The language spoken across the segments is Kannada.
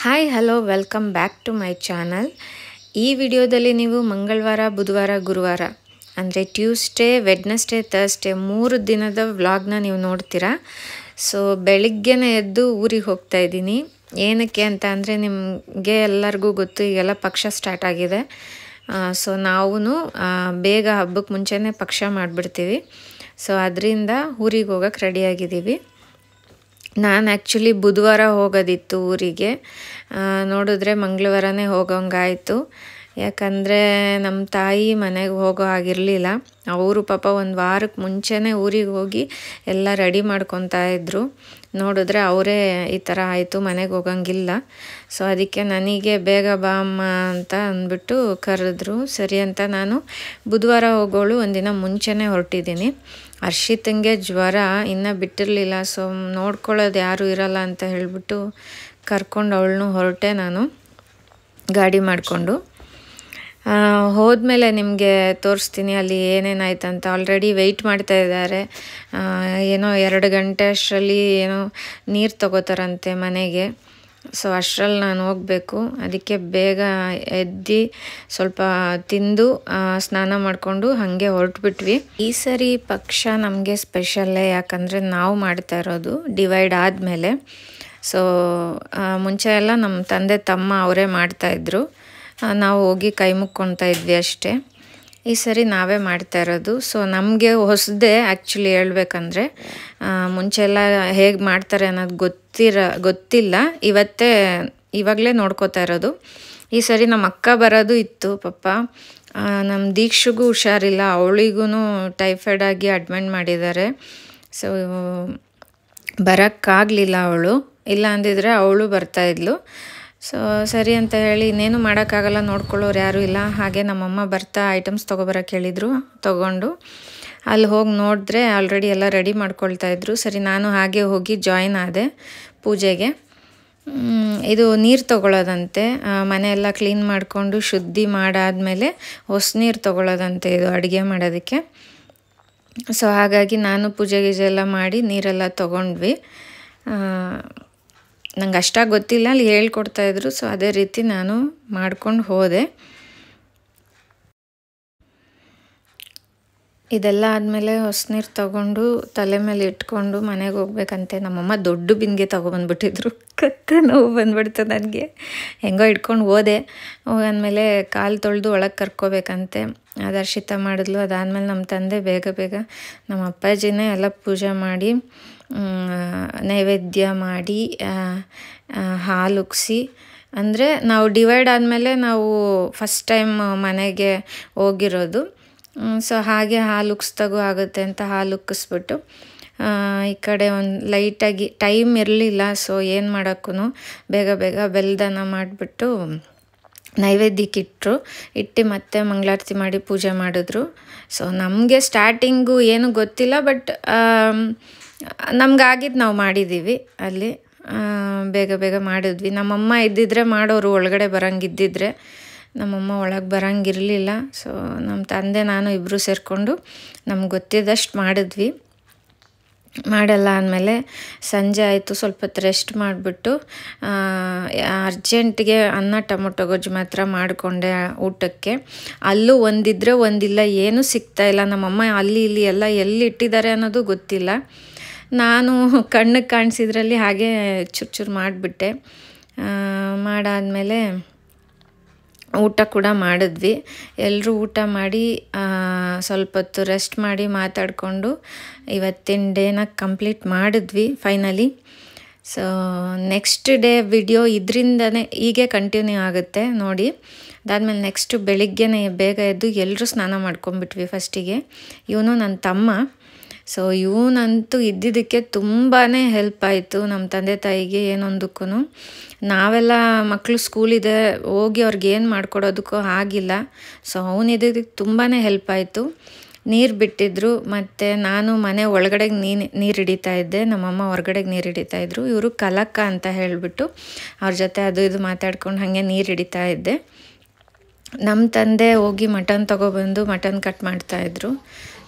Hi hello welcome back to my channel ಈ ವಿಡಿಯೋದಲ್ಲಿ ನೀವು ಮಂಗಳವಾರ ಬುಧವಾರ ಗುರುವಾರ ಅಂದರೆ ಟ್ಯೂಸ್ಡೇ ವೆಡ್ನಸ್ಡೇ ಥರ್ಸ್ಡೇ ಮೂರು ದಿನದ ವ್ಲಾಗ್ನ ನೀವು ನೋಡ್ತೀರಾ ಸೊ ಬೆಳಗ್ಗೆನೇ ಎದ್ದು ಊರಿಗೆ ಹೋಗ್ತಾ ಇದ್ದೀನಿ ಏನಕ್ಕೆ ಅಂತ ಅಂದರೆ ನಿಮಗೆ ಎಲ್ಲರಿಗೂ ಗೊತ್ತು ಈಗೆಲ್ಲ ಪಕ್ಷ ಸ್ಟಾರ್ಟ್ ಆಗಿದೆ ಸೊ ನಾವು ಬೇಗ ಹಬ್ಬಕ್ಕೆ ಮುಂಚೆನೇ ಪಕ್ಷ ಮಾಡಿಬಿಡ್ತೀವಿ ಸೊ ಅದರಿಂದ ಊರಿಗೆ ಹೋಗೋಕೆ ರೆಡಿಯಾಗಿದ್ದೀವಿ ನಾನು ಆ್ಯಕ್ಚುಲಿ ಬುಧವಾರ ಹೋಗೋದಿತ್ತು ಊರಿಗೆ ನೋಡಿದ್ರೆ ಮಂಗಳವಾರನೇ ಹೋಗೋಂಗಾಯಿತು ಯಾಕಂದರೆ ನಮ್ಮ ತಾಯಿ ಮನೆಗೆ ಹೋಗೋ ಆಗಿರಲಿಲ್ಲ ಅವರು ಪಾಪ ಒಂದು ವಾರಕ್ಕೆ ಮುಂಚೆನೇ ಊರಿಗೆ ಹೋಗಿ ಎಲ್ಲ ರೆಡಿ ಮಾಡ್ಕೊತಾ ಇದ್ದರು ನೋಡಿದ್ರೆ ಅವರೇ ಈ ಥರ ಆಯಿತು ಮನೆಗೆ ಹೋಗಂಗಿಲ್ಲ ಸೊ ಅದಕ್ಕೆ ನನಗೆ ಬೇಗ ಬಾ ಅಮ್ಮ ಅಂತ ಅಂದ್ಬಿಟ್ಟು ಕರೆದ್ರು ಸರಿ ಅಂತ ನಾನು ಬುಧವಾರ ಹೋಗೋಳು ಒಂದಿನ ಮುಂಚೆನೇ ಹೊರಟಿದ್ದೀನಿ ಹರ್ಷಿತಂಗೆ ಜ್ವರ ಇನ್ನೂ ಬಿಟ್ಟಿರಲಿಲ್ಲ ಸೊ ನೋಡ್ಕೊಳ್ಳೋದು ಯಾರೂ ಇರಲ್ಲ ಅಂತ ಹೇಳಿಬಿಟ್ಟು ಕರ್ಕೊಂಡು ಅವಳನ್ನು ಹೊರಟೆ ನಾನು ಗಾಡಿ ಮಾಡಿಕೊಂಡು ಹೋದ್ಮೇಲೆ ನಿಮಗೆ ತೋರಿಸ್ತೀನಿ ಅಲ್ಲಿ ಏನೇನಾಯ್ತು ಅಂತ ಆಲ್ರೆಡಿ ವೆಯ್ಟ್ ಮಾಡ್ತಾ ಇದ್ದಾರೆ ಏನೋ ಎರಡು ಗಂಟೆ ಅಷ್ಟರಲ್ಲಿ ಏನೋ ನೀರು ತಗೋತಾರಂತೆ ಮನೆಗೆ ಸೊ ಅಷ್ಟರಲ್ಲಿ ನಾನು ಹೋಗಬೇಕು ಅದಕ್ಕೆ ಬೇಗ ಎದ್ದು ಸ್ವಲ್ಪ ತಿಂದು ಸ್ನಾನ ಮಾಡಿಕೊಂಡು ಹಾಗೆ ಹೊರಟ್ಬಿಟ್ವಿ ಈ ಸರಿ ಪಕ್ಷ ನಮಗೆ ಸ್ಪೆಷಲ್ಲೇ ಯಾಕಂದರೆ ನಾವು ಮಾಡ್ತಾ ಇರೋದು ಡಿವೈಡ್ ಆದಮೇಲೆ ಸೊ ಮುಂಚೆ ಎಲ್ಲ ನಮ್ಮ ತಂದೆ ತಮ್ಮ ಅವರೇ ಮಾಡ್ತಾಯಿದ್ರು ನಾವು ಹೋಗಿ ಕೈ ಮುಕ್ಕೊತಾ ಇದ್ವಿ ಅಷ್ಟೇ ಈ ಸರಿ ನಾವೇ ಮಾಡ್ತಾ ಇರೋದು ಸೊ ನಮಗೆ ಹೊಸದೇ ಆ್ಯಕ್ಚುಲಿ ಹೇಳ್ಬೇಕಂದ್ರೆ ಮುಂಚೆಲ್ಲ ಹೇಗೆ ಮಾಡ್ತಾರೆ ಅನ್ನೋದು ಗೊತ್ತಿರ ಗೊತ್ತಿಲ್ಲ ಇವತ್ತೇ ಇವಾಗಲೇ ನೋಡ್ಕೋತಾ ಇರೋದು ಈ ಸರಿ ನಮ್ಮ ಅಕ್ಕ ಬರೋದು ಇತ್ತು ಪಪ್ಪ ನಮ್ಮ ದೀಕ್ಷೆಗೂ ಹುಷಾರಿಲ್ಲ ಅವಳಿಗೂ ಟೈಫಾಯ್ಡ್ ಆಗಿ ಅಡ್ಮಿಂಟ್ ಮಾಡಿದ್ದಾರೆ ಸೊ ಬರೋಕ್ಕಾಗಲಿಲ್ಲ ಅವಳು ಇಲ್ಲ ಅಂದಿದ್ರೆ ಅವಳು ಬರ್ತಾಯಿದ್ಲು ಸೊ ಸರಿ ಅಂತ ಹೇಳಿ ಇನ್ನೇನು ಮಾಡೋಕ್ಕಾಗಲ್ಲ ನೋಡ್ಕೊಳ್ಳೋರು ಯಾರೂ ಇಲ್ಲ ಹಾಗೆ ನಮ್ಮಮ್ಮ ಬರ್ತಾ ಐಟಮ್ಸ್ ತೊಗೊಬರಕ್ಕೆ ಹೇಳಿದರು ತೊಗೊಂಡು ಅಲ್ಲಿ ಹೋಗಿ ನೋಡಿದ್ರೆ ಆಲ್ರೆಡಿ ಎಲ್ಲ ರೆಡಿ ಮಾಡ್ಕೊಳ್ತಾ ಇದ್ರು ಸರಿ ನಾನು ಹಾಗೆ ಹೋಗಿ ಜಾಯಿನ್ ಆದೆ ಪೂಜೆಗೆ ಇದು ನೀರು ತೊಗೊಳ್ಳೋದಂತೆ ಮನೆಯೆಲ್ಲ ಕ್ಲೀನ್ ಮಾಡಿಕೊಂಡು ಶುದ್ಧಿ ಮಾಡಾದಮೇಲೆ ಹೊಸ ನೀರು ತೊಗೊಳ್ಳೋದಂತೆ ಇದು ಅಡುಗೆ ಮಾಡೋದಕ್ಕೆ ಸೊ ಹಾಗಾಗಿ ನಾನು ಪೂಜೆ ಗೀಜೆ ಎಲ್ಲ ಮಾಡಿ ನೀರೆಲ್ಲ ತೊಗೊಂಡ್ವಿ ನಂಗೆ ಅಷ್ಟಾಗಿ ಗೊತ್ತಿಲ್ಲ ಅಲ್ಲಿ ಇದ್ರು ಸೊ ಅದೇ ರೀತಿ ನಾನು ಮಾಡ್ಕೊಂಡು ಹೋದೆ ಇದೆಲ್ಲ ಆದಮೇಲೆ ಹೊಸ ನೀರು ತಗೊಂಡು ತಲೆ ಮೇಲೆ ಇಟ್ಕೊಂಡು ಮನೆಗೆ ಹೋಗ್ಬೇಕಂತೆ ನಮ್ಮಮ್ಮ ದೊಡ್ಡ ಬಿಂದಿಗೆ ತೊಗೊಬಂದ್ಬಿಟ್ಟಿದ್ರು ಕತ್ತ ನೋವು ಬಂದ್ಬಿಡ್ತು ನನಗೆ ಹೆಂಗೋ ಇಟ್ಕೊಂಡು ಹೋದೆ ಹೋಗಾದ್ಮೇಲೆ ಕಾಲು ತೊಳೆದು ಒಳಗೆ ಕರ್ಕೋಬೇಕಂತೆ ಆದರ್ಶಿತ ಮಾಡಿದ್ಲು ಅದಾದಮೇಲೆ ನಮ್ಮ ತಂದೆ ಬೇಗ ಬೇಗ ನಮ್ಮ ಅಪ್ಪಾಜಿನೇ ಎಲ್ಲ ಪೂಜೆ ಮಾಡಿ ನೈವೇದ್ಯ ಮಾಡಿ ಹಾಲು ಅಂದರೆ ನಾವು ಡಿವೈಡ್ ಆದಮೇಲೆ ನಾವು ಫಸ್ಟ್ ಟೈಮ್ ಮನೆಗೆ ಹೋಗಿರೋದು ಸೊ ಹಾಗೆ ಹಾಲು ಆಗುತ್ತೆ ಅಂತ ಹಾಲು ಉಕ್ಕಿಸ್ಬಿಟ್ಟು ಈ ಕಡೆ ಒಂದು ಲೈಟಾಗಿ ಟೈಮ್ ಇರಲಿಲ್ಲ ಸೊ ಏನು ಮಾಡೋಕ್ಕೂ ಬೇಗ ಬೇಗ ಬೆಲ್ದನ ಮಾಡಿಬಿಟ್ಟು ನೈವೇದ್ಯಕ್ಕೆ ಇಟ್ಟರು ಇಟ್ಟು ಮತ್ತೆ ಮಂಗಳಾರತಿ ಮಾಡಿ ಪೂಜೆ ಮಾಡಿದ್ರು ಸೊ ನಮಗೆ ಸ್ಟಾರ್ಟಿಂಗು ಏನೂ ಗೊತ್ತಿಲ್ಲ ಬಟ್ ನಮಗಾಗಿದ್ದು ನಾವು ಮಾಡಿದ್ದೀವಿ ಅಲ್ಲಿ ಬೇಗ ಬೇಗ ಮಾಡಿದ್ವಿ ನಮ್ಮಮ್ಮ ಇದ್ದಿದ್ರೆ ಮಾಡೋರು ಒಳಗಡೆ ಬರೋಂಗಿದ್ದಿದ್ರೆ ನಮ್ಮಮ್ಮ ಒಳಗೆ ಬರಂಗಿರಲಿಲ್ಲ ಸೊ ನಮ್ಮ ತಂದೆ ನಾನು ಇಬ್ಬರು ಸೇರಿಕೊಂಡು ನಮ್ಗೆ ಗೊತ್ತಿದ್ದಷ್ಟು ಮಾಡಿದ್ವಿ ಮಾಡಲ್ಲ ಅಂದಮೇಲೆ ಸಂಜೆ ಆಯಿತು ಸ್ವಲ್ಪ ಹೊತ್ತು ರೆಸ್ಟ್ ಮಾಡಿಬಿಟ್ಟು ಅರ್ಜೆಂಟ್ಗೆ ಅನ್ನ ಟೊಮೊಟೊ ಗೊಜ್ಜು ಮಾತ್ರ ಮಾಡಿಕೊಂಡೆ ಊಟಕ್ಕೆ ಅಲ್ಲೂ ಒಂದಿದ್ರೆ ಒಂದಿಲ್ಲ ಏನೂ ಸಿಗ್ತಾಯಿಲ್ಲ ನಮ್ಮಮ್ಮ ಅಲ್ಲಿ ಇಲ್ಲಿ ಎಲ್ಲ ಎಲ್ಲಿ ಇಟ್ಟಿದ್ದಾರೆ ಅನ್ನೋದು ಗೊತ್ತಿಲ್ಲ ನಾನು ಕಣ್ಣಿಗೆ ಕಾಣಿಸಿದ್ರಲ್ಲಿ ಹಾಗೆ ಚೂರು ಚೂರು ಮಾಡಿಬಿಟ್ಟೆ ಮಾಡಾದಮೇಲೆ ಊಟ ಕೂಡ ಮಾಡಿದ್ವಿ ಎಲ್ಲರೂ ಊಟ ಮಾಡಿ ಸ್ವಲ್ಪ ಹೊತ್ತು ರೆಸ್ಟ್ ಮಾಡಿ ಮಾತಾಡಿಕೊಂಡು ಇವತ್ತಿನ ಡೇನ ಕಂಪ್ಲೀಟ್ ಮಾಡಿದ್ವಿ finally so next day video ಇದರಿಂದನೇ ಹೀಗೆ ಕಂಟಿನ್ಯೂ ಆಗುತ್ತೆ ನೋಡಿ ಅದಾದಮೇಲೆ ನೆಕ್ಸ್ಟು ಬೆಳಿಗ್ಗೆನೇ ಬೇಗ ಎದ್ದು ಎಲ್ಲರೂ ಸ್ನಾನ ಮಾಡ್ಕೊಂಬಿಟ್ವಿ ಫಸ್ಟಿಗೆ ಇವನು ನನ್ನ ತಮ್ಮ ಸೊ ಇವನಂತೂ ಇದ್ದಿದ್ದಕ್ಕೆ ತುಂಬಾ ಹೆಲ್ಪ್ ಆಯಿತು ನಮ್ಮ ತಂದೆ ತಾಯಿಗೆ ಏನೊಂದಕ್ಕೂ ನಾವೆಲ್ಲ ಮಕ್ಕಳು ಸ್ಕೂಲಿದೆ ಹೋಗಿ ಅವ್ರಿಗೆ ಏನು ಮಾಡ್ಕೊಡೋದಕ್ಕೂ ಆಗಿಲ್ಲ ಸೊ ಅವನಿದ್ದಕ್ಕೆ ತುಂಬಾ ಹೆಲ್ಪ್ ಆಯಿತು ನೀರು ಬಿಟ್ಟಿದ್ರು ಮತ್ತು ನಾನು ಮನೆ ಒಳಗಡೆಗೆ ನೀನು ನೀರು ಹಿಡಿತಾ ಇದ್ದೆ ನಮ್ಮಮ್ಮ ಹೊರಗಡೆಗೆ ನೀರು ಹಿಡಿತಾ ಇದ್ರು ಇವರು ಕಲಕ್ಕ ಅಂತ ಹೇಳಿಬಿಟ್ಟು ಅವ್ರ ಜೊತೆ ಅದು ಇದು ಮಾತಾಡ್ಕೊಂಡು ಹಾಗೆ ನೀರು ಹಿಡಿತಾ ಇದ್ದೆ ನಮ್ಮ ತಂದೆ ಹೋಗಿ ಮಟನ್ ತೊಗೊಬಂದು ಮಟನ್ ಕಟ್ ಮಾಡ್ತಾಯಿದ್ರು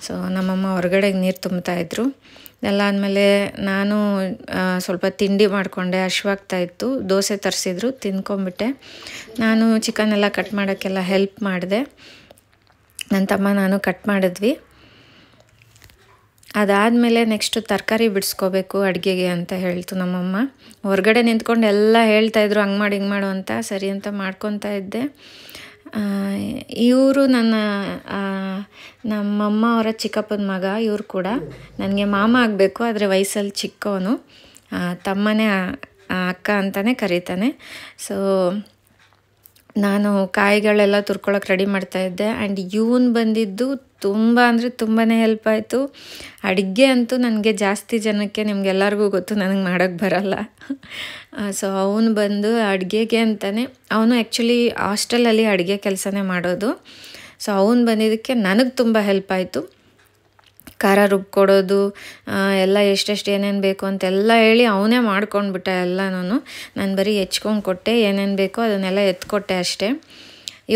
ಸೊ ನಮ್ಮಮ್ಮ ಹೊರಗಡೆ ನೀರು ಇದ್ರು ಎಲ್ಲ ಆದಮೇಲೆ ನಾನು ಸ್ವಲ್ಪ ತಿಂಡಿ ಮಾಡಿಕೊಂಡೆ ಇತ್ತು ದೋಸೆ ತರಿಸಿದ್ರು ತಿಂದ್ಕೊಂಬಿಟ್ಟೆ ನಾನು ಚಿಕನ್ ಎಲ್ಲ ಕಟ್ ಮಾಡೋಕ್ಕೆಲ್ಲ ಹೆಲ್ಪ್ ಮಾಡಿದೆ ನನ್ನ ತಮ್ಮ ನಾನು ಕಟ್ ಮಾಡಿದ್ವಿ ಅದಾದಮೇಲೆ ನೆಕ್ಸ್ಟು ತರಕಾರಿ ಬಿಡಿಸ್ಕೋಬೇಕು ಅಡುಗೆಗೆ ಅಂತ ಹೇಳ್ತು ನಮ್ಮಮ್ಮ ಹೊರಗಡೆ ನಿಂತ್ಕೊಂಡು ಎಲ್ಲ ಹೇಳ್ತಾಯಿದ್ರು ಹಂಗೆ ಮಾಡಿ ಹಿಂಗೆ ಮಾಡು ಅಂತ ಸರಿ ಅಂತ ಮಾಡ್ಕೊತಾ ಇದ್ದೆ ಇವರು ನನ್ನ ನಮ್ಮಮ್ಮ ಅವರ ಚಿಕ್ಕಪ್ಪನ ಮಗ ಇವರು ಕೂಡ ನನಗೆ ಮಾಮ ಆಗಬೇಕು ಆದರೆ ವಯಸ್ಸಲ್ಲಿ ಚಿಕ್ಕವನು ತಮ್ಮನೇ ಅಕ್ಕ ಅಂತಲೇ ಕರೀತಾನೆ ಸೊ ನಾನು ಕಾಯಿಗಳೆಲ್ಲ ತುರ್ಕೊಳಕ್ಕೆ ರೆಡಿ ಮಾಡ್ತಾಯಿದ್ದೆ ಆ್ಯಂಡ್ ಇವನು ಬಂದಿದ್ದು ತುಂಬ ಅಂದರೆ ತುಂಬಾ ಹೆಲ್ಪ್ ಆಯಿತು ಅಡುಗೆ ಅಂತೂ ನನಗೆ ಜಾಸ್ತಿ ಜನಕ್ಕೆ ನಿಮಗೆಲ್ಲರಿಗೂ ಗೊತ್ತು ನನಗೆ ಮಾಡೋಕ್ಕೆ ಬರಲ್ಲ ಸೊ ಅವನು ಬಂದು ಅಡುಗೆಗೆ ಅಂತಲೇ ಅವನು ಆ್ಯಕ್ಚುಲಿ ಹಾಸ್ಟೆಲಲ್ಲಿ ಅಡುಗೆ ಕೆಲಸನೇ ಮಾಡೋದು ಸೊ ಅವನು ಬಂದಿದ್ದಕ್ಕೆ ನನಗೆ ತುಂಬ ಹೆಲ್ಪ್ ಆಯಿತು ಖಾರ ರುಬ್ಕೊಡೋದು ಎಲ್ಲ ಎಷ್ಟೆಷ್ಟು ಏನೇನು ಬೇಕು ಅಂತೆಲ್ಲ ಹೇಳಿ ಅವನೇ ಮಾಡ್ಕೊಂಡ್ಬಿಟ್ಟ ಎಲ್ಲನೂ ನಾನು ಬರೀ ಹೆಚ್ಕೊಂಡು ಕೊಟ್ಟೆ ಏನೇನು ಬೇಕೋ ಅದನ್ನೆಲ್ಲ ಎತ್ಕೊಟ್ಟೆ ಅಷ್ಟೇ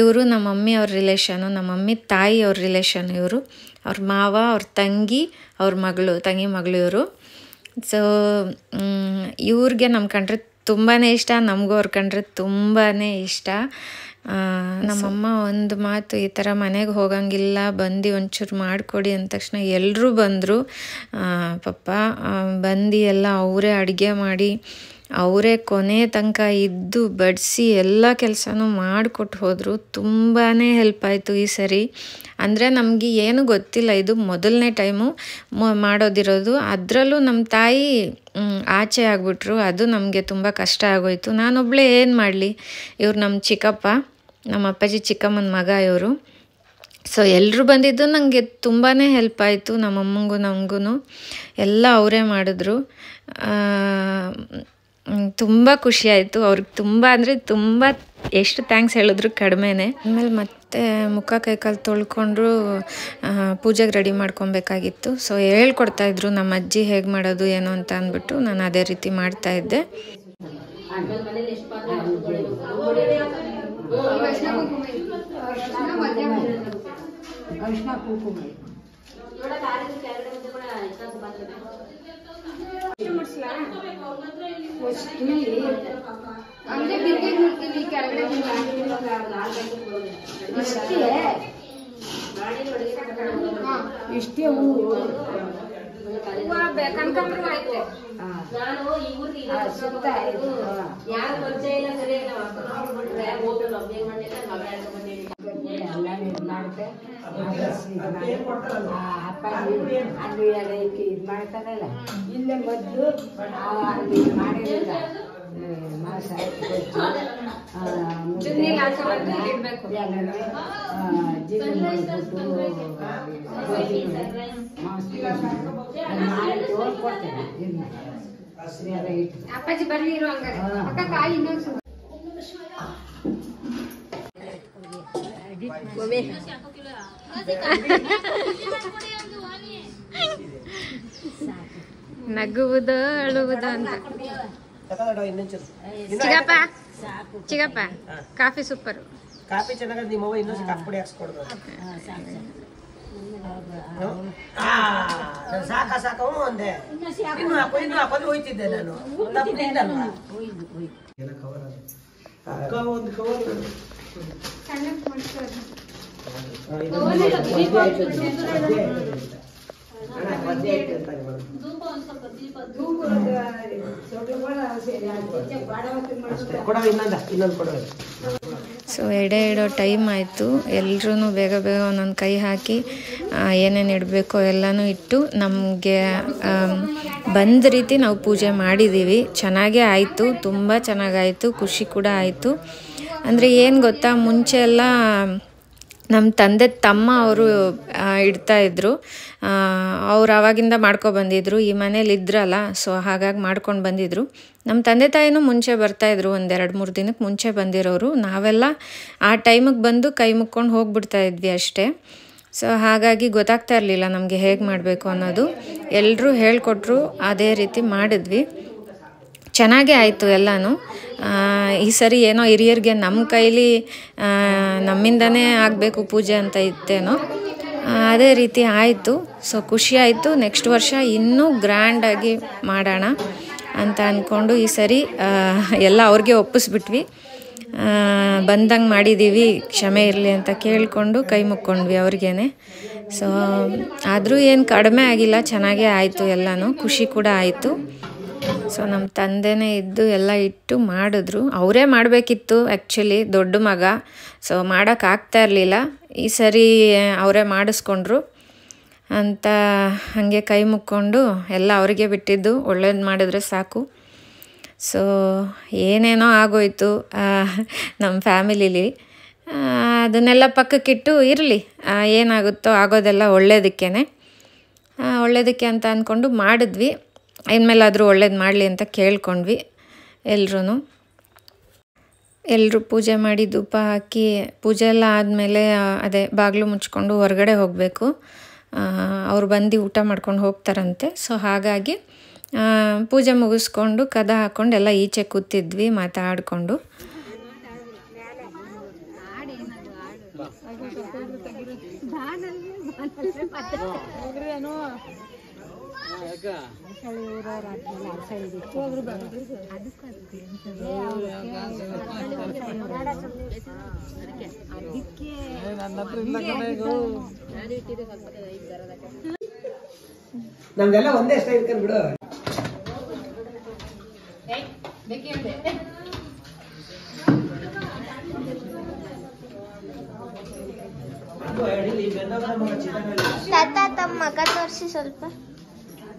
ಇವರು ನಮ್ಮ ಮಮ್ಮಿ ಅವ್ರ ರಿಲೇಷನು ನಮ್ಮ ಮಮ್ಮಿ ತಾಯಿ ಅವ್ರ ರಿಲೇಷನ್ ಇವರು ಅವ್ರ ಮಾವ ಅವ್ರ ತಂಗಿ ಅವ್ರ ಮಗಳು ತಂಗಿ ಮಗಳು ಇವರು ಸೊ ಇವ್ರಿಗೆ ನಮ್ಮ ಕಂಡ್ರೆ ತುಂಬಾ ಇಷ್ಟ ನಮಗೂ ಅವ್ರ ಕಂಡ್ರೆ ತುಂಬಾ ಇಷ್ಟ ನಮ್ಮಮ್ಮ ಒಂದು ಮಾತು ಈ ಥರ ಮನೆಗೆ ಹೋಗಂಗಿಲ್ಲ ಬಂದು ಒಂಚೂರು ಮಾಡಿಕೊಡಿ ಅಂದ ತಕ್ಷಣ ಎಲ್ಲರೂ ಬಂದರು ಪಪ್ಪ ಬಂದು ಎಲ್ಲ ಅವರೇ ಅಡುಗೆ ಮಾಡಿ ಅವರೇ ಕೊನೆ ತನಕ ಇದ್ದು ಬಡಿಸಿ ಎಲ್ಲ ಕೆಲಸನೂ ಮಾಡಿಕೊಟ್ಟು ಹೋದರು ತುಂಬಾ ಹೆಲ್ಪ್ ಆಯಿತು ಈ ಸರಿ ಅಂದರೆ ನಮಗೆ ಏನು ಗೊತ್ತಿಲ್ಲ ಇದು ಮೊದಲನೇ ಟೈಮು ಮಾಡೋದಿರೋದು ಅದರಲ್ಲೂ ನಮ್ಮ ತಾಯಿ ಆಚೆ ಆಗಿಬಿಟ್ರು ಅದು ನಮಗೆ ತುಂಬ ಕಷ್ಟ ಆಗೋಯಿತು ನಾನೊಬ್ಬಳೇ ಏನು ಮಾಡಲಿ ಇವರು ನಮ್ಮ ಚಿಕ್ಕಪ್ಪ ನಮ್ಮ ಅಪ್ಪಾಜಿ ಚಿಕ್ಕಮ್ಮನ ಮಗ ಇವರು ಸೊ ಎಲ್ಲರೂ ಬಂದಿದ್ದು ನನಗೆ ತುಂಬಾ ಹೆಲ್ಪ್ ಆಯಿತು ನಮ್ಮಮ್ಮಂಗೂ ನಮಗೂ ಎಲ್ಲ ಅವರೇ ಮಾಡಿದ್ರು ತುಂಬ ಖುಷಿಯಾಯಿತು ಅವ್ರಿಗೆ ತುಂಬ ಅಂದರೆ ತುಂಬ ಎಷ್ಟು ಥ್ಯಾಂಕ್ಸ್ ಹೇಳಿದ್ರು ಕಡಿಮೆನೇ ಆಮೇಲೆ ಮತ್ತೆ ಮುಖ ಕೈಕಾಲು ತೊಳ್ಕೊಂಡ್ರು ಪೂಜೆಗೆ ರೆಡಿ ಮಾಡ್ಕೊಬೇಕಾಗಿತ್ತು ಸೊ ಹೇಳ್ಕೊಡ್ತಾಯಿದ್ರು ನಮ್ಮ ಅಜ್ಜಿ ಹೇಗೆ ಮಾಡೋದು ಏನು ಅಂತ ಅಂದ್ಬಿಟ್ಟು ನಾನು ಅದೇ ರೀತಿ ಮಾಡ್ತಾ ಇದ್ದೆ ಅಂದ್ರೆ ಬಿದ್ದೆ ಮುಟ್ತೀವಿ ಕೆಳಗಡೆ ಇಷ್ಟೇ ಇಷ್ಟೇ ಹೂವು ಬೇಕಂತಂದ್ರು ಆಯ್ತು ನಾನು ಇವ್ರಿಗೆ ಯಾರು ಪರಿಚಯ ಇಲ್ಲ ಸರಿ ಹೋಗ್ಬಿಟ್ರೆ ಹೋಗ್ಬಿಟ್ಟು ಒಬ್ಬನೇ ಮನೆಯಲ್ಲ ಮಗಳ ಮನೆಯಲ್ಲಿ ಎಲ್ಲ ಇದು ಮಾಡುತ್ತೆ ಬಾ ನೀನು ಅಂದಿರಲ್ಲಕ್ಕೆ ಇರ್ معناتನಲ್ಲ ಇಲ್ಲೆ ಮೊದ್ದು ಆ ಅಲ್ಲಿ ಮಾಡಿದಿರಲ್ಲ ಮಾಶಾ ಅತ್ತು ಜನ್ನಿ ಲಾಸವಂತ ಇಲ್ಲಿ ಇರ್ಬೇಕು ಆ ಜನ್ನಿ ಸರ್ವಿಸ್ ಸರ್ವಿಸ್ ಮಾಶಾ ಲಾಸವಂತ ಬೋದು ಆ ಮಾರಿ ಜೋರ ಪಡತಾನೆ ಅಸಿನಾದಿ ಅಪ್ಪಾಜಿ ಬರ್ಲಿ ಇರೋ ಹಾಗೆ ಪಕ್ಕ ಕಾಯಿ ಇರೋದು Nagu budo, lugu dan. Kita ada ini cer. Cigapa? Cigapa? Kafe super. Kafe cerita kan di ini sih kapur ya skor Ah, saka saka mau ande. Ini masih Ini apa? Ini apa? Ini itu deh, nano. Tapi deh, nano. Ini kau orang. Kau orang, kau so ಎಡೆ ಇಡೋ ಟೈಮ್ ಆಯಿತು ಎಲ್ಲರೂ ಬೇಗ ಬೇಗ ಒಂದೊಂದು ಕೈ ಹಾಕಿ ಏನೇನು ಇಡಬೇಕೋ ಎಲ್ಲನೂ ಇಟ್ಟು ನಮಗೆ ಬಂದ ರೀತಿ ನಾವು ಪೂಜೆ ಮಾಡಿದ್ದೀವಿ ಚೆನ್ನಾಗೇ ಆಯಿತು ತುಂಬ ಚೆನ್ನಾಗಾಯಿತು ಖುಷಿ ಕೂಡ ಆಯಿತು ಅಂದರೆ ಏನು ಗೊತ್ತಾ ಮುಂಚೆ ಎಲ್ಲ ನಮ್ಮ ತಂದೆ ತಮ್ಮ ಅವರು ಇಡ್ತಾ ಇದ್ರು ಅವ್ರು ಆವಾಗಿಂದ ಮಾಡ್ಕೊ ಬಂದಿದ್ರು ಈ ಮನೇಲಿ ಇದ್ರಲ್ಲ ಸೊ ಹಾಗಾಗಿ ಮಾಡ್ಕೊಂಡು ಬಂದಿದ್ರು ನಮ್ಮ ತಂದೆ ತಾಯಿನೂ ಮುಂಚೆ ಬರ್ತಾಯಿದ್ರು ಒಂದೆರಡು ಮೂರು ದಿನಕ್ಕೆ ಮುಂಚೆ ಬಂದಿರೋರು ನಾವೆಲ್ಲ ಆ ಟೈಮಿಗೆ ಬಂದು ಕೈ ಮುಕ್ಕೊಂಡು ಹೋಗ್ಬಿಡ್ತಾ ಇದ್ವಿ ಅಷ್ಟೇ ಸೊ ಹಾಗಾಗಿ ಗೊತ್ತಾಗ್ತಾ ಇರಲಿಲ್ಲ ನಮಗೆ ಹೇಗೆ ಮಾಡಬೇಕು ಅನ್ನೋದು ಎಲ್ಲರೂ ಹೇಳಿಕೊಟ್ರು ಅದೇ ರೀತಿ ಮಾಡಿದ್ವಿ ಚೆನ್ನಾಗೇ ಆಯಿತು ಎಲ್ಲನೂ ಈ ಸರಿ ಏನೋ ಹಿರಿಯರಿಗೆ ನಮ್ಮ ಕೈಲಿ ನಮ್ಮಿಂದನೇ ಆಗಬೇಕು ಪೂಜೆ ಅಂತ ಇತ್ತೇನೋ ಅದೇ ರೀತಿ ಆಯಿತು ಸೊ ಖುಷಿ ಆಯಿತು ನೆಕ್ಸ್ಟ್ ವರ್ಷ ಇನ್ನೂ ಗ್ರ್ಯಾಂಡಾಗಿ ಮಾಡೋಣ ಅಂತ ಅಂದ್ಕೊಂಡು ಈ ಸರಿ ಎಲ್ಲ ಅವ್ರಿಗೆ ಒಪ್ಪಿಸ್ಬಿಟ್ವಿ ಬಂದಂಗೆ ಮಾಡಿದ್ದೀವಿ ಕ್ಷಮೆ ಇರಲಿ ಅಂತ ಕೇಳಿಕೊಂಡು ಕೈ ಮುಕ್ಕೊಂಡ್ವಿ ಅವ್ರಿಗೇ ಸೊ ಆದರೂ ಏನು ಕಡಿಮೆ ಆಗಿಲ್ಲ ಚೆನ್ನಾಗೇ ಆಯಿತು ಎಲ್ಲನೂ ಖುಷಿ ಕೂಡ ಆಯಿತು ಸೊ ನಮ್ಮ ತಂದೆನೇ ಇದ್ದು ಎಲ್ಲ ಇಟ್ಟು ಮಾಡಿದ್ರು ಅವರೇ ಮಾಡಬೇಕಿತ್ತು ಆ್ಯಕ್ಚುಲಿ ದೊಡ್ಡ ಮಗ ಸೊ ಮಾಡೋಕ್ಕಾಗ್ತಾ ಇರಲಿಲ್ಲ ಈ ಸರಿ ಅವರೇ ಮಾಡಿಸ್ಕೊಂಡ್ರು ಅಂತ ಹಾಗೆ ಕೈ ಮುಕ್ಕೊಂಡು ಎಲ್ಲ ಅವರಿಗೆ ಬಿಟ್ಟಿದ್ದು ಒಳ್ಳೇದು ಮಾಡಿದ್ರೆ ಸಾಕು ಸೊ ಏನೇನೋ ಆಗೋಯ್ತು ನಮ್ಮ ಫ್ಯಾಮಿಲಿಲಿ ಅದನ್ನೆಲ್ಲ ಪಕ್ಕಕ್ಕಿಟ್ಟು ಇರಲಿ ಏನಾಗುತ್ತೋ ಆಗೋದೆಲ್ಲ ಒಳ್ಳೇದಕ್ಕೇ ಒಳ್ಳೇದಕ್ಕೆ ಅಂತ ಅಂದ್ಕೊಂಡು ಮಾಡಿದ್ವಿ ಇನ್ಮೇಲಾದರೂ ಒಳ್ಳೇದು ಮಾಡಲಿ ಅಂತ ಕೇಳ್ಕೊಂಡ್ವಿ ಎಲ್ಲರೂ ಎಲ್ಲರೂ ಪೂಜೆ ಮಾಡಿ ಧೂಪ ಹಾಕಿ ಪೂಜೆ ಎಲ್ಲ ಆದಮೇಲೆ ಅದೇ ಬಾಗಿಲು ಮುಚ್ಕೊಂಡು ಹೊರಗಡೆ ಹೋಗಬೇಕು ಅವ್ರು ಬಂದು ಊಟ ಮಾಡ್ಕೊಂಡು ಹೋಗ್ತಾರಂತೆ ಸೊ ಹಾಗಾಗಿ ಪೂಜೆ ಮುಗಿಸ್ಕೊಂಡು ಕದ ಹಾಕ್ಕೊಂಡು ಎಲ್ಲ ಈಚೆ ಕೂತಿದ್ವಿ ಮಾತಾಡಿಕೊಂಡು ನಮ್ದೆಲ್ಲ ಒಂದೇ ಸ್ಟೈಲ್ ಬಿಡು ತಾತ ತಮ್ಮ ಮಗ ತೋರಿಸಿ ಸ್ವಲ್ಪ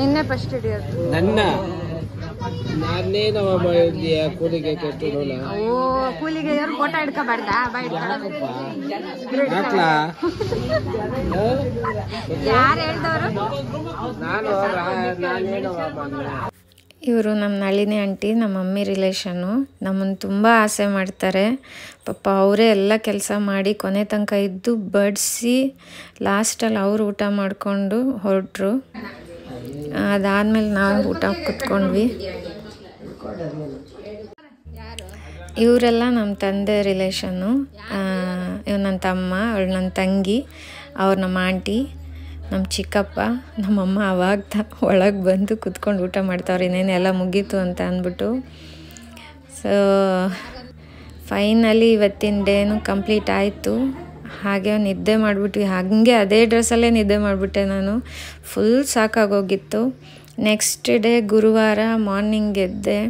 ನಿನ್ನೆ ಫಸ್ಟ್ ಹಿಡಿಯೋದು ನನ್ನ ನಾನೇ ನಮ್ಮ ಅಯೋಧ್ಯೆಯ ಕೂಲಿಗೆ ಕೆಟ್ಟಿರೋಲ್ಲ ಓ ಕೂಲಿಗೆ ಇವ್ರು ಫೋಟೋ ಹಿಡ್ಕೋಬಾರ್ದ ಬೈಟ್ ಯಾರು ಹೇಳ್ದವ್ರು ನಾನು ನಾನೇನೋ ಇವರು ನಮ್ಮ ನಳಿನಿ ಆಂಟಿ ನಮ್ಮ ಮಮ್ಮಿ ರಿಲೇಷನ್ನು ನಮ್ಮನ್ನು ತುಂಬ ಆಸೆ ಮಾಡ್ತಾರೆ ಪಾಪ ಅವರೇ ಎಲ್ಲ ಕೆಲಸ ಮಾಡಿ ಕೊನೆ ತನಕ ಇದ್ದು ಬಡಿಸಿ ಲಾಸ್ಟಲ್ಲಿ ಅವರು ಊಟ ಮಾಡಿಕೊಂಡು ಹೊರಟರು ಅದಾದಮೇಲೆ ನಾವು ಊಟ ಕುತ್ಕೊಂಡ್ವಿ ಇವರೆಲ್ಲ ನಮ್ಮ ತಂದೆ ರಿಲೇಷನ್ನು ಇವ್ ನನ್ನ ತಮ್ಮ ಅವಳು ನನ್ನ ತಂಗಿ ಅವ್ರ ನಮ್ಮ ಆಂಟಿ ನಮ್ಮ ಚಿಕ್ಕಪ್ಪ ನಮ್ಮಮ್ಮ ಅವಾಗ ತ ಒಳಗೆ ಬಂದು ಕುತ್ಕೊಂಡು ಊಟ ಮಾಡ್ತಾವ್ರೆ ಇನ್ನೇನು ಎಲ್ಲ ಮುಗೀತು ಅಂತ ಅಂದ್ಬಿಟ್ಟು ಸೊ ಫೈನಲಿ ಇವತ್ತಿನ ಡೇನು ಕಂಪ್ಲೀಟ್ ಆಯಿತು ಹಾಗೆ ನಿದ್ದೆ ಮಾಡಿಬಿಟ್ವಿ ಹಾಗೆ ಅದೇ ಡ್ರೆಸ್ಸಲ್ಲೇ ನಿದ್ದೆ ಮಾಡಿಬಿಟ್ಟೆ ನಾನು ಫುಲ್ ಸಾಕಾಗೋಗಿತ್ತು ನೆಕ್ಸ್ಟ್ ಡೇ ಗುರುವಾರ ಮಾರ್ನಿಂಗ್ ಎದ್ದೆ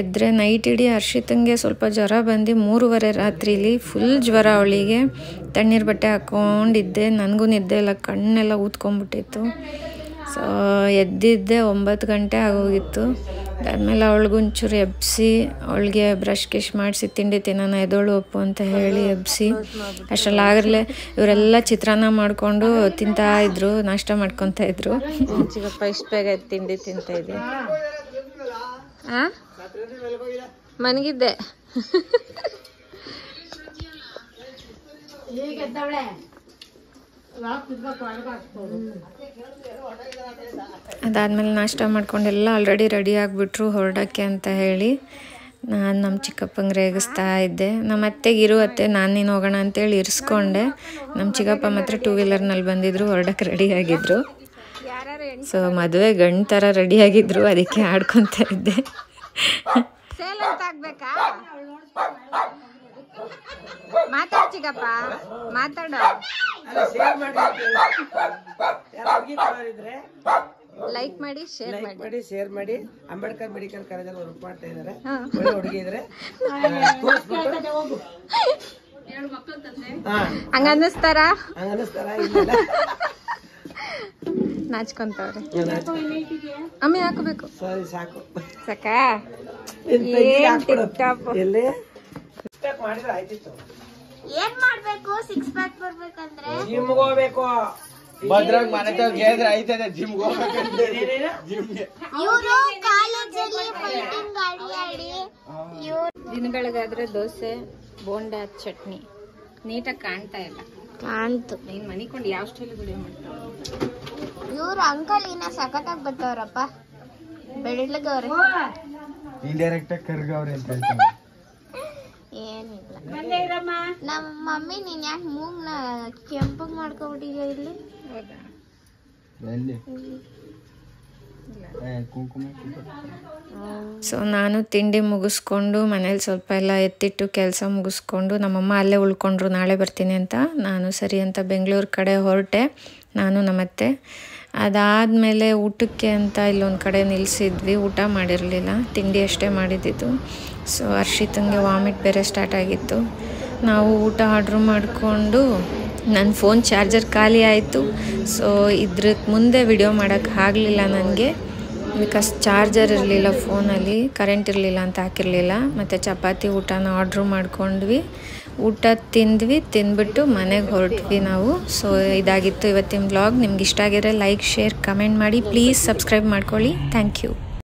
ಎದ್ದರೆ ನೈಟ್ ಇಡೀ ಹರ್ಷಿತಂಗೆ ಸ್ವಲ್ಪ ಜ್ವರ ಬಂದು ಮೂರುವರೆ ರಾತ್ರಿಲಿ ಫುಲ್ ಜ್ವರ ಅವಳಿಗೆ ತಣ್ಣೀರು ಬಟ್ಟೆ ಹಾಕ್ಕೊಂಡಿದ್ದೆ ನನಗೂ ನಿದ್ದೆ ಎಲ್ಲ ಕಣ್ಣೆಲ್ಲ ಊದ್ಕೊಂಡ್ಬಿಟ್ಟಿತ್ತು ಸೊ ಎದ್ದಿದ್ದೆ ಒಂಬತ್ತು ಗಂಟೆ ಆಗೋಗಿತ್ತು ಅದಾದಮೇಲೆ ಒಂಚೂರು ಎಬ್ಸಿ ಅವಳಿಗೆ ಬ್ರಷ್ ಕಿಶ್ ಮಾಡಿಸಿ ತಿಂಡಿ ತಿನ್ನೋಣ ಎದೋಳು ಒಪ್ಪು ಅಂತ ಹೇಳಿ ಎಬ್ಸಿ ಅಷ್ಟರಲ್ಲಾಗಲೇ ಇವರೆಲ್ಲ ಚಿತ್ರಾನ್ನ ಮಾಡಿಕೊಂಡು ತಿಂತಾ ಇದ್ರು ನಾಷ್ಟ ಮಾಡ್ಕೊತಾ ಇದ್ರು ಇಷ್ಟು ಬೇಗ ತಿಂಡಿ ತಿಂತ ಇದ್ದೆ ಮನಗಿದ್ದೆ ಅದಾದಮೇಲೆ ನಾಷ್ಟ ಮಾಡ್ಕೊಂಡೆಲ್ಲ ಎಲ್ಲ ಆಲ್ರೆಡಿ ರೆಡಿ ಆಗಿಬಿಟ್ರು ಹೊರಡೋಕ್ಕೆ ಅಂತ ಹೇಳಿ ನಾನು ನಮ್ಮ ಚಿಕ್ಕಪ್ಪಂಗೆ ರೇಗಿಸ್ತಾ ಇದ್ದೆ ನಮ್ಮ ಅತ್ತೆಗೆ ಇರುವತ್ತೆ ನಾನು ನೀನು ಹೋಗೋಣ ಅಂತೇಳಿ ಇರಿಸ್ಕೊಂಡೆ ನಮ್ಮ ಚಿಕ್ಕಪ್ಪ ಮಾತ್ರ ಟೂ ವೀಲರ್ನಲ್ಲಿ ಬಂದಿದ್ರು ಹೊರಡಕ್ಕೆ ರೆಡಿಯಾಗಿದ್ರು ಸೊ ಮದುವೆ ಗಂಡು ಥರ ರೆಡಿಯಾಗಿದ್ದರು ಅದಕ್ಕೆ ಆಡ್ಕೊತಾ ಇದ್ದೆ ಮಾತಾಡ್ ಚಿಕ್ಕಪ್ಪ ಮಾತಾಡೋ ಲೈಕ್ ಮಾಡಿ ಶೇರ್ ಮಾಡಿ ಶೇರ್ ಮಾಡಿ ಅಂಬೇಡ್ಕರ್ ಮೆಡಿಕಲ್ ಕಾಲೇಜಲ್ಲಿ ವರ್ಕ್ ಮಾಡ್ತಾ ಇದ್ದಾರೆ ಒಳ್ಳೆ ಹುಡುಗಿ ಇದ್ರೆ ಹಂಗ ಅನ್ನಿಸ್ತಾರ ಹಂಗ ಅನ್ನಿಸ್ತಾರ ನಾಚ್ಕೊಂತವ್ರೆ ಅಮ್ಮಿ ಹಾಕೋಬೇಕು ಸರಿ ಸಾಕು ಸಾಕಾ ಏನ್ ಮಾಡಿದ್ರೆ ಆಯ್ತಿತ್ತು ಏನ್ ಮಾಡ್ಬೇಕು ಸಿಕ್ಸ್ ಪ್ಯಾಕ್ ಬರ್ಬೇಕಂದ್ರೆ ಜಿಮ್ಗೆ ಹೋಗ್ಬೇಕು ಭದ್ರಾಗ್ ಮನೆ ಹೇಳಿದ್ರೆ ಆಯ್ತದೆ ಜಿಮ್ ಹೋಗ್ಬೇಕಂದ್ರೆ ಜಿಮ್ಗೆ ಇವರು ಕಾಲೇಜಲ್ಲಿ ಫೈಟಿಂಗ್ ಆಡಿ ಆಡಿ ದಿನ ಬೆಳಗಾದ್ರೆ ದೋಸೆ ಬೋಂಡ ಚಟ್ನಿ ನೀಟಾಗಿ ಕಾಣ್ತಾ ಇಲ್ಲ ಕಾಣ್ತು ನೀನ್ ಮನಿಕೊಂಡು ಯಾವ ಸ್ಟೈಲ್ ವಿಡಿಯೋ ಮಾಡ್ತಾವ ಇವ್ರ ಅಂಕಲ್ ಇನ್ನ ಸಖತ್ತಾಗಿ ಬರ್ತಾವ್ರಪ್ಪ ಬೆಳಿಗ್ಗೆ ಅವ್ರೆ ಇಂಡೈರೆಕ್ಟ್ ಆಗಿ ಕರ್ಗವ್ರೆ ಅಂತ ನಮ್ಮ ಮಮ್ಮಿ ನೀನ್ ಯಾಕೆ ಮೂಗ್ನ ಕೆಂಪಗ್ ಮಾಡ್ಕೊಬಿಟ್ಟಿದ್ಯ ಇಲ್ಲಿ ಸೊ ನಾನು ತಿಂಡಿ ಮುಗಿಸ್ಕೊಂಡು ಮನೇಲಿ ಸ್ವಲ್ಪ ಎಲ್ಲ ಎತ್ತಿಟ್ಟು ಕೆಲಸ ಮುಗಿಸ್ಕೊಂಡು ನಮ್ಮಮ್ಮ ಅಲ್ಲೇ ಉಳ್ಕೊಂಡ್ರು ನಾಳೆ ಬರ್ತೀನಿ ಅಂತ ನಾನು ಸರಿ ಅಂತ ಬೆಂಗಳೂರು ಕಡೆ ಹೊರಟೆ ನಾನು ನಮ್ಮತ್ತೆ ಅದಾದಮೇಲೆ ಊಟಕ್ಕೆ ಅಂತ ಇಲ್ಲೊಂದು ಕಡೆ ನಿಲ್ಲಿಸಿದ್ವಿ ಊಟ ಮಾಡಿರಲಿಲ್ಲ ತಿಂಡಿ ಅಷ್ಟೇ ಮಾಡಿದ್ದಿದ್ದು ಸೊ ಅರ್ಶಿತಂಗೆ ವಾಮಿಟ್ ಬೇರೆ ಸ್ಟಾರ್ಟ್ ಆಗಿತ್ತು ನಾವು ಊಟ ಆರ್ಡ್ರ್ ಮಾಡಿಕೊಂಡು ನನ್ನ ಫೋನ್ ಚಾರ್ಜರ್ ಖಾಲಿ ಆಯಿತು ಸೊ ಇದ್ರ ಮುಂದೆ ವಿಡಿಯೋ ಮಾಡೋಕ್ಕೆ ಆಗಲಿಲ್ಲ ನನಗೆ ಬಿಕಾಸ್ ಚಾರ್ಜರ್ ಇರಲಿಲ್ಲ ಫೋನಲ್ಲಿ ಕರೆಂಟ್ ಇರಲಿಲ್ಲ ಅಂತ ಹಾಕಿರಲಿಲ್ಲ ಮತ್ತು ಚಪಾತಿ ಊಟನ ಆರ್ಡ್ರ್ ಮಾಡ್ಕೊಂಡ್ವಿ ಊಟ ತಿಂದ್ವಿ ತಿಂದ್ಬಿಟ್ಟು ಮನೆಗೆ ಹೊರಟ್ವಿ ನಾವು ಸೊ ಇದಾಗಿತ್ತು ಇವತ್ತಿನ ಬ್ಲಾಗ್ ನಿಮ್ಗೆ ಇಷ್ಟ ಆಗಿದ್ರೆ ಲೈಕ್ ಶೇರ್ ಕಮೆಂಟ್ ಮಾಡಿ ಪ್ಲೀಸ್ ಸಬ್ಸ್ಕ್ರೈಬ್ ಮಾಡ್ಕೊಳ್ಳಿ ಥ್ಯಾಂಕ್ ಯು